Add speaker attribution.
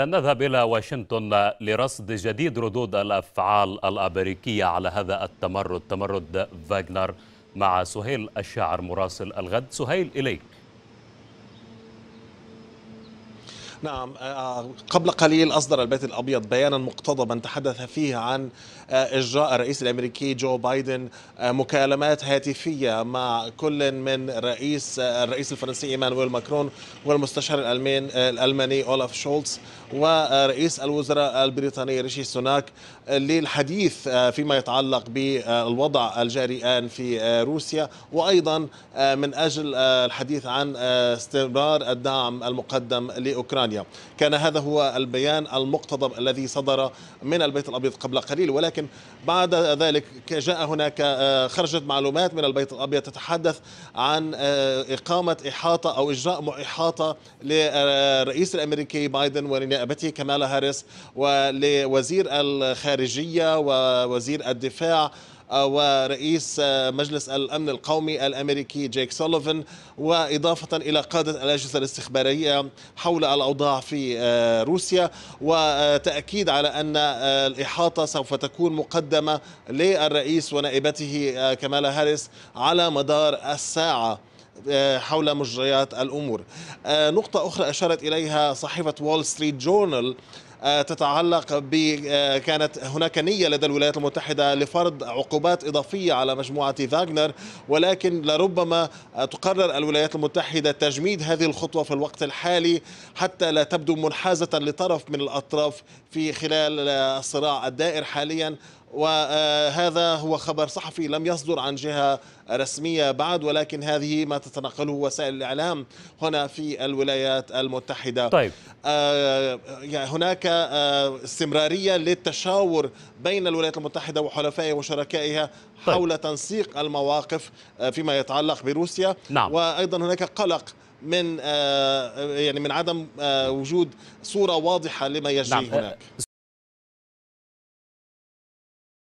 Speaker 1: نذهب إلى واشنطن لرصد جديد ردود الأفعال الأمريكية على هذا التمرد تمرد فاغنر مع سهيل الشاعر مراسل الغد سهيل إليك نعم آه، آه، قبل قليل أصدر البيت الأبيض بيانا مقتضبا تحدث فيه عن آه، إجراء الرئيس الأمريكي جو بايدن مكالمات هاتفية مع كل من رئيس الرئيس الفرنسي إيمانويل ماكرون والمستشار الألماني أولاف شولتز ورئيس الوزراء البريطاني ريشي سوناك للحديث فيما يتعلق بالوضع الجاري الآن في روسيا وأيضا من أجل الحديث عن استمرار الدعم المقدم لأوكرانيا بريطانيا كان هذا هو البيان المقتضب الذي صدر من البيت الأبيض قبل قليل ولكن بعد ذلك جاء هناك آه، خرجت معلومات من البيت الأبيض تتحدث عن آه، إقامة إحاطة أو إجراء إحاطة للرئيس الأمريكي بايدن ولنائبته كمالا هاريس ولوزير الخارجية ووزير الدفاع ورئيس مجلس الأمن القومي الأمريكي جيك سوليفان وإضافة إلى قادة الأجهزة الاستخبارية حول الأوضاع في آه، روسيا وتأكيد على أن آه، الإحاطة سوف تكون مقدمة للرئيس ونائبته آه، كمالا هاريس على مدار الساعة حول مجريات الامور. نقطة أخرى أشارت إليها صحيفة وول ستريت جورنال آه، تتعلق ب آه، كانت هناك نية لدى الولايات المتحدة لفرض عقوبات إضافية على مجموعة فاغنر ولكن لربما آه، تقرر الولايات المتحدة تجميد هذه الخطوة في الوقت الحالي حتى لا تبدو منحازة لطرف من الأطراف في خلال الصراع الدائر حاليا وهذا هو خبر صحفي لم يصدر عن جهة رسمية بعد ولكن هذه ما تتنقله وسائل الإعلام هنا في الولايات المتحدة طيب آه، يعني هناك آه، استمرارية للتشاور بين الولايات المتحدة وحلفائها وشركائها طيب. حول تنسيق المواقف آه، فيما يتعلق بروسيا نعم. وأيضا هناك قلق من يعني من عدم وجود صوره واضحه لما يجري نعم. هناك